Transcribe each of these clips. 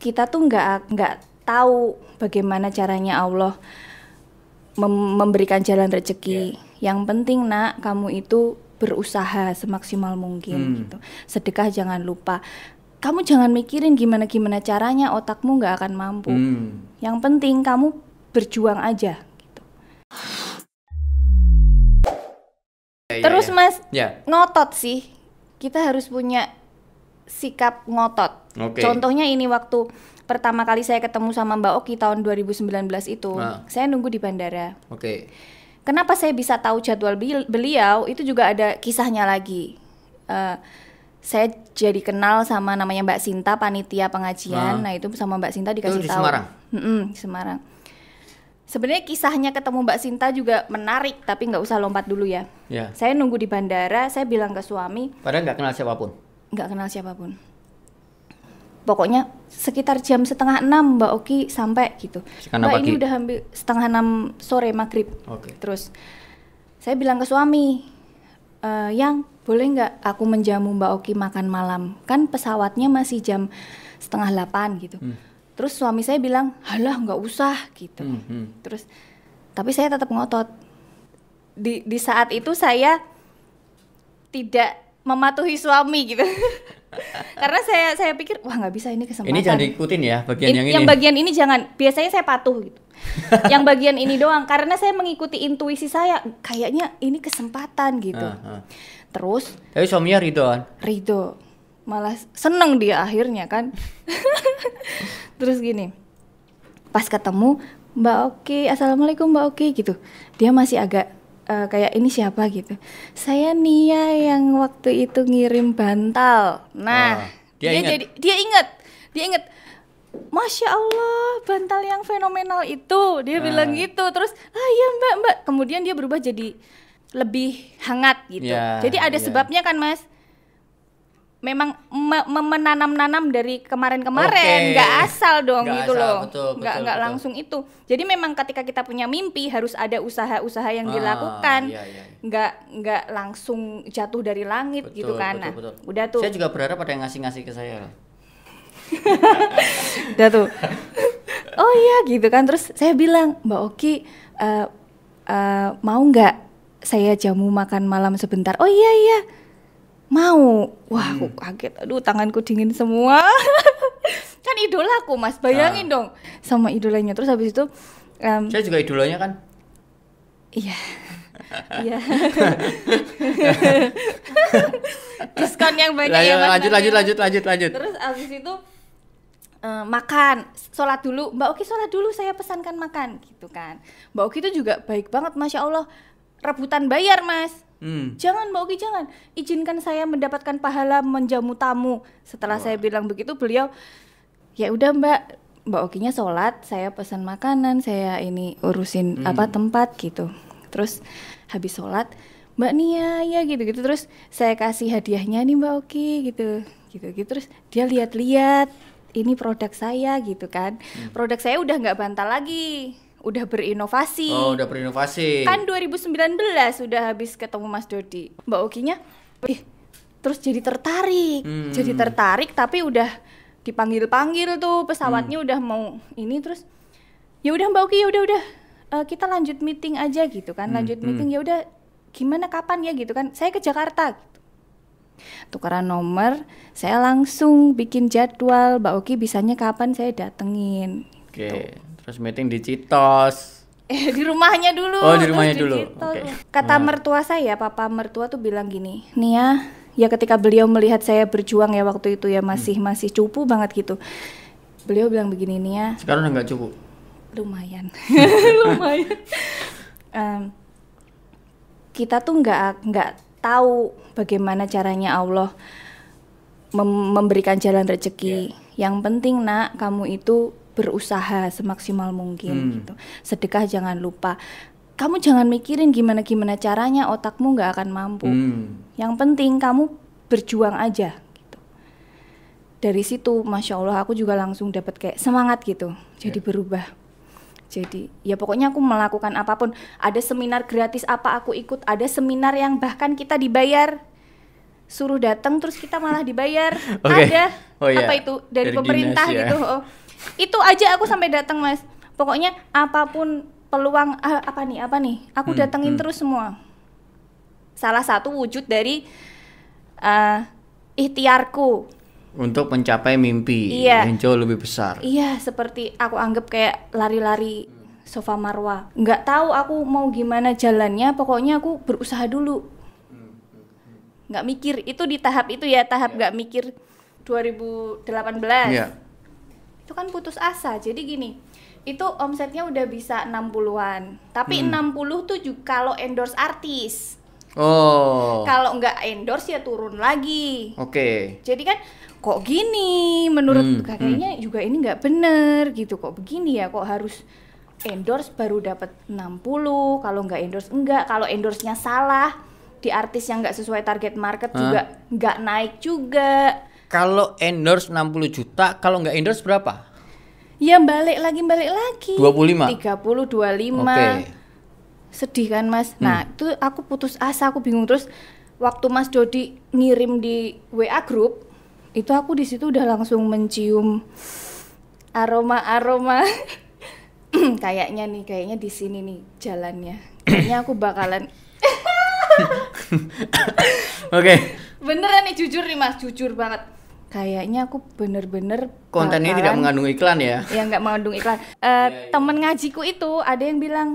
kita tuh nggak nggak tahu bagaimana caranya Allah mem memberikan jalan rezeki. Yeah. Yang penting nak kamu itu berusaha semaksimal mungkin hmm. gitu. Sedekah jangan lupa. Kamu jangan mikirin gimana gimana caranya otakmu nggak akan mampu. Hmm. Yang penting kamu berjuang aja gitu. Ya, ya, Terus ya. Mas, yeah. ngotot sih. Kita harus punya sikap ngotot. Okay. Contohnya ini waktu pertama kali saya ketemu sama Mbak Oki tahun 2019 itu, nah. saya nunggu di bandara. Oke. Okay. Kenapa saya bisa tahu jadwal beliau? Itu juga ada kisahnya lagi. Uh, saya jadi kenal sama namanya Mbak Sinta panitia pengajian. Nah, nah itu sama Mbak Sinta dikasih itu di tahu. Semarang. Mm -mm, Semarang. Sebenarnya kisahnya ketemu Mbak Sinta juga menarik, tapi nggak usah lompat dulu ya. ya. Saya nunggu di bandara, saya bilang ke suami. Padahal nggak kenal siapapun nggak kenal siapapun pokoknya sekitar jam setengah enam Mbak Oki sampai gitu Sekarang Mbak pagi. ini udah hampir setengah enam sore maghrib okay. terus saya bilang ke suami e, yang boleh nggak aku menjamu Mbak Oki makan malam kan pesawatnya masih jam setengah delapan gitu hmm. terus suami saya bilang halah nggak usah gitu hmm, hmm. terus tapi saya tetap ngotot di di saat itu saya tidak mematuhi suami gitu. Karena saya saya pikir wah nggak bisa ini kesempatan. Ini jangan diikutin ya bagian In, yang ini. Yang bagian ini jangan. Biasanya saya patuh gitu. yang bagian ini doang karena saya mengikuti intuisi saya kayaknya ini kesempatan gitu. Uh, uh. Terus Tapi suaminya Ridho kan? Ridho. Malah seneng dia akhirnya kan. Terus gini. Pas ketemu Mbak Oki, Assalamualaikum Mbak Oki gitu. Dia masih agak uh, kayak ini siapa gitu. Saya Nia yang waktu itu ngirim bantal. Nah, oh, dia, dia jadi dia inget, Dia ingat. Masya Allah, bantal yang fenomenal itu. Dia nah. bilang gitu. Terus, "Ah iya, Mbak, Mbak." Kemudian dia berubah jadi lebih hangat gitu. Yeah, jadi ada yeah. sebabnya kan, Mas? memang me menanam-nanam dari kemarin-kemarin, nggak asal dong gak gitu asal, loh, nggak nggak langsung itu. Jadi memang ketika kita punya mimpi harus ada usaha-usaha yang ah, dilakukan, nggak iya, iya. iya. nggak langsung jatuh dari langit betul, gitu kan? Nah, betul, Udah tuh. Saya juga berharap ada yang ngasih-ngasih ke saya. Udah tuh. oh iya gitu kan. Terus saya bilang Mbak Oki uh, uh, mau nggak saya jamu makan malam sebentar? Oh iya iya mau wah aku hmm. kaget aduh tanganku dingin semua kan idola aku mas bayangin nah. dong sama idolanya terus habis itu um, saya juga idolanya kan iya iya diskon yang banyak lanjut, ya, ya mas lanjut lanjut lanjut lanjut lanjut terus habis itu uh, makan sholat dulu mbak Oki sholat dulu saya pesankan makan gitu kan mbak Oki itu juga baik banget masya Allah rebutan bayar mas Hmm. Jangan Mbak Oki jangan. Izinkan saya mendapatkan pahala menjamu tamu. Setelah oh. saya bilang begitu beliau ya udah Mbak, Mbak Okinya sholat, saya pesan makanan, saya ini urusin hmm. apa tempat gitu. Terus habis sholat Mbak Nia ya gitu-gitu terus saya kasih hadiahnya nih Mbak Oki gitu. Gitu-gitu terus dia lihat-lihat ini produk saya gitu kan. Hmm. Produk saya udah nggak bantal lagi udah berinovasi. Oh, udah berinovasi. Kan 2019 sudah habis ketemu Mas Dodi. Mbak Okinya eh terus jadi tertarik. Hmm. Jadi tertarik tapi udah dipanggil-panggil tuh pesawatnya hmm. udah mau ini terus ya udah Mbak Oki ya udah udah uh, kita lanjut meeting aja gitu kan. Hmm, lanjut hmm. meeting ya udah gimana kapan ya gitu kan. Saya ke Jakarta gitu. Tukaran nomor, saya langsung bikin jadwal Mbak Oki bisanya kapan saya datengin Oke. Okay. Gitu. Terus meeting di Citos. Eh, di rumahnya dulu. Oh, di rumahnya dulu. Di okay. Kata hmm. mertua saya, papa mertua tuh bilang gini, "Nia, ya ketika beliau melihat saya berjuang ya waktu itu ya masih hmm. masih cupu banget gitu." Beliau bilang begini, "Nia, sekarang udah nggak cupu." Lumayan. lumayan. um, kita tuh nggak nggak tahu bagaimana caranya Allah mem memberikan jalan rezeki. Yeah. Yang penting nak, kamu itu berusaha semaksimal mungkin hmm. gitu. Sedekah jangan lupa. Kamu jangan mikirin gimana gimana caranya otakmu nggak akan mampu. Hmm. Yang penting kamu berjuang aja gitu. Dari situ masya Allah aku juga langsung dapat kayak semangat gitu. Jadi yeah. berubah. Jadi ya pokoknya aku melakukan apapun. Ada seminar gratis apa aku ikut. Ada seminar yang bahkan kita dibayar suruh datang terus kita malah dibayar okay. ada oh, iya. apa itu dari, dari pemerintah dinas, gitu. ya. gitu oh itu aja aku sampai datang mas pokoknya apapun peluang uh, apa nih apa nih aku hmm, datengin hmm. terus semua salah satu wujud dari uh, ikhtiarku untuk mencapai mimpi iya. yang jauh lebih besar iya seperti aku anggap kayak lari-lari sofa marwa nggak tahu aku mau gimana jalannya pokoknya aku berusaha dulu nggak mikir itu di tahap itu ya tahap iya. nggak mikir 2018 iya itu kan putus asa. Jadi gini, itu omsetnya udah bisa 60-an. Tapi hmm. 60 tuh juga kalau endorse artis. Oh. Kalau nggak endorse ya turun lagi. Oke. Okay. Jadi kan kok gini menurut hmm, kakaknya hmm. juga ini nggak bener gitu kok begini ya kok harus endorse baru dapat 60 kalau nggak endorse enggak kalau endorse salah di artis yang nggak sesuai target market huh? juga nggak naik juga kalau endorse 60 juta, kalau nggak endorse berapa? Ya balik lagi balik lagi. 25. 30 25. Okay. Sedih kan Mas. Hmm. Nah, itu aku putus asa, aku bingung terus waktu Mas Dodi ngirim di WA grup, itu aku di situ udah langsung mencium aroma-aroma kayaknya nih, kayaknya di sini nih jalannya. Kayaknya aku bakalan Oke. okay. Beneran nih jujur nih Mas, jujur banget kayaknya aku bener-bener kontennya bakalan, tidak mengandung iklan ya ya nggak mengandung iklan uh, eh, yeah, yeah. temen ngajiku itu ada yang bilang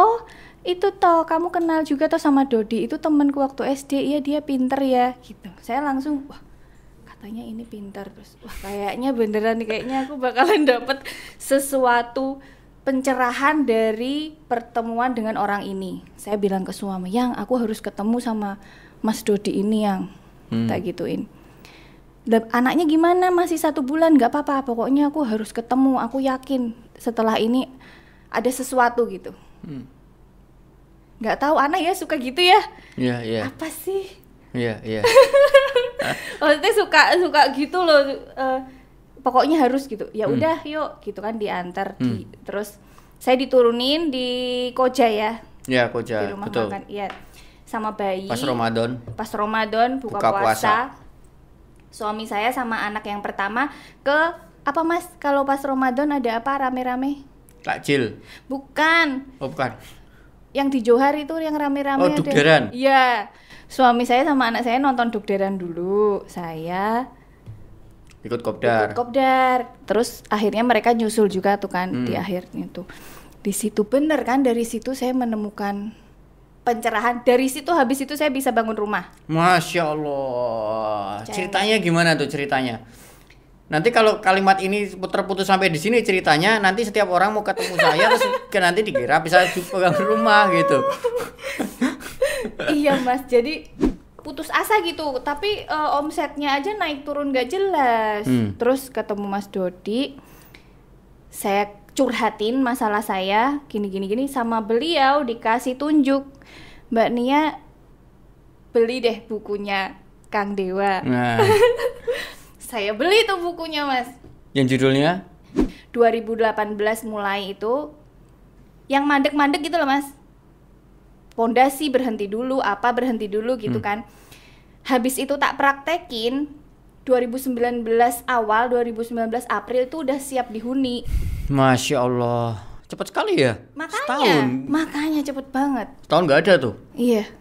oh itu toh kamu kenal juga toh sama Dodi itu temenku waktu SD ya dia pinter ya gitu saya langsung wah katanya ini pinter terus wah kayaknya beneran kayaknya aku bakalan dapet sesuatu pencerahan dari pertemuan dengan orang ini saya bilang ke suami yang aku harus ketemu sama Mas Dodi ini yang hmm. tak gituin anaknya gimana masih satu bulan nggak apa-apa pokoknya aku harus ketemu aku yakin setelah ini ada sesuatu gitu hmm. nggak hmm. tahu anak ya suka gitu ya yeah, yeah. apa sih iya iya maksudnya suka suka gitu loh uh, pokoknya harus gitu ya hmm. udah hmm. yuk gitu kan diantar hmm. di, terus saya diturunin di koja ya ya koja di rumah betul. makan iya sama bayi pas Ramadan pas Ramadan buka, buka puasa, puasa suami saya sama anak yang pertama ke apa mas kalau pas Ramadan ada apa rame-rame? Takjil. Bukan. Oh bukan. Yang di Johar itu yang rame-rame. Oh dukderan. Iya. Suami saya sama anak saya nonton dukderan dulu. Saya ikut kopdar. Ikut kopdar. Terus akhirnya mereka nyusul juga tuh kan hmm. di akhirnya tuh. Di situ bener kan dari situ saya menemukan pencerahan dari situ habis itu saya bisa bangun rumah masya allah ceritanya gimana tuh ceritanya nanti kalau kalimat ini terputus sampai di sini ceritanya nanti setiap orang mau ketemu saya terus ke nanti dikira bisa pegang rumah gitu iya mas jadi putus asa gitu tapi uh, omsetnya aja naik turun gak jelas hmm. terus ketemu mas Dodi saya curhatin masalah saya gini gini gini sama beliau dikasih tunjuk Mbak Nia beli deh bukunya Kang Dewa. Nah. saya beli tuh bukunya Mas. Yang judulnya 2018 mulai itu yang mandek-mandek gitu loh Mas. Pondasi berhenti dulu, apa berhenti dulu gitu hmm. kan. Habis itu tak praktekin 2019 awal 2019 April itu udah siap dihuni Masya Allah, cepat sekali ya. Makanya, setahun. makanya cepet banget. Tahun nggak ada tuh. Iya.